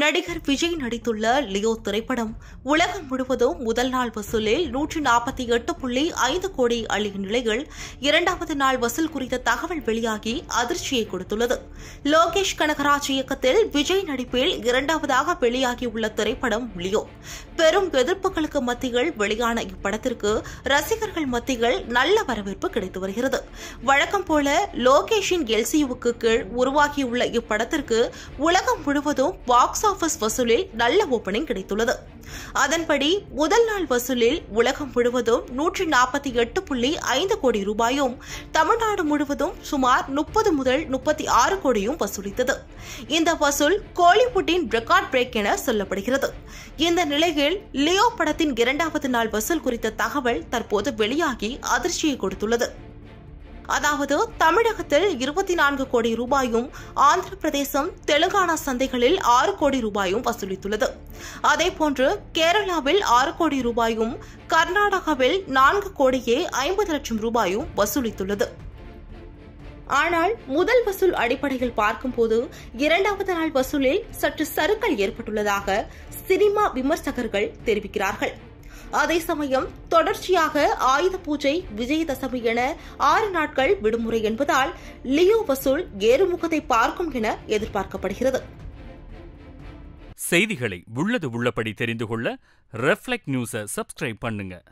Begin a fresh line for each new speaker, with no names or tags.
நடிகர் விஜய் நடித்துள்ள லியோ திரைப்படம் உலகம் முழுவதும் முதல் நாள் வசூலில் நூற்றி நாற்பத்தி எட்டு புள்ளி ஐந்து கோடி அள்ளிய நிலையில் இரண்டாவது நாள் வசூல் குறித்த தகவல் வெளியாகி அதிர்ச்சியை கொடுத்துள்ளது லோகேஷ் கனகராஜ் இயக்கத்தில் விஜய் நடிப்பில் இரண்டாவதாக வெளியாகியுள்ள திரைப்படம் லியோ பெரும் எதிர்ப்புகளுக்கு மத்தியில் வெளியான இப்படத்திற்கு ரசிகர்கள் மத்தியில் நல்ல வரவேற்பு கிடைத்து வருகிறது வழக்கம் போல லோகேஷின் எல்சியுக்கு கீழ் உருவாகியுள்ள இப்படத்திற்கு உலகம் முழுவதும் பாக்ஸ் ஆபீஸ் வசூலில் நல்ல ஓப்பனிங் கிடைத்துள்ளது அதன்படி முதல் நாள் வசூலில் உலகம் முழுவதும் நூற்றி நாற்பத்தி எட்டு புள்ளி ஐந்து கோடி ரூபாயும் தமிழ்நாடு முழுவதும் சுமார் முப்பது முதல் முப்பத்தி ஆறு கோடியும் வசூலித்தது இந்த வசூல் கோலிவுட்டின் ரெக்கார்ட் பிரேக் என சொல்லப்படுகிறது இந்த நிலையில் லியோ படத்தின் இரண்டாவது நாள் வசூல் குறித்த தகவல் தற்போது வெளியாகி அதிர்ச்சியை கொடுத்துள்ளது அதாவது தமிழகத்தில் இருபத்தி நான்கு கோடி ரூபாயும் ஆந்திர பிரதேசம் தெலுங்கானா சந்தைகளில் ஆறு கோடி ரூபாயும் வசூலித்துள்ளது அதேபோன்று கேரளாவில் ஆறு கோடி ரூபாயும் கர்நாடகாவில் நான்கு கோடியே ஐம்பது லட்சம் ரூபாயும் வசூலித்துள்ளது ஆனால் முதல் வசூல் அடிப்படையில் பார்க்கும்போது இரண்டாவது நாள் வசூலில் சற்று சறுக்கல் ஏற்பட்டுள்ளதாக சினிமா விமர்சகர்கள் தெரிவிக்கிறார்கள் அதே சமயம் தொடர்ச்சியாக ஆயுத பூஜை விஜயதசமி என ஆறு நாட்கள் விடுமுறை என்பதால் லியோ வசூல் ஏறுமுகத்தை பார்க்கும் என எதிர்பார்க்கப்படுகிறது செய்திகளை உள்ளது உள்ளபடி தெரிந்து கொள்ள ரெஃப்ளெக்ட் நியூஸை சப்ஸ்கிரைப் பண்ணுங்க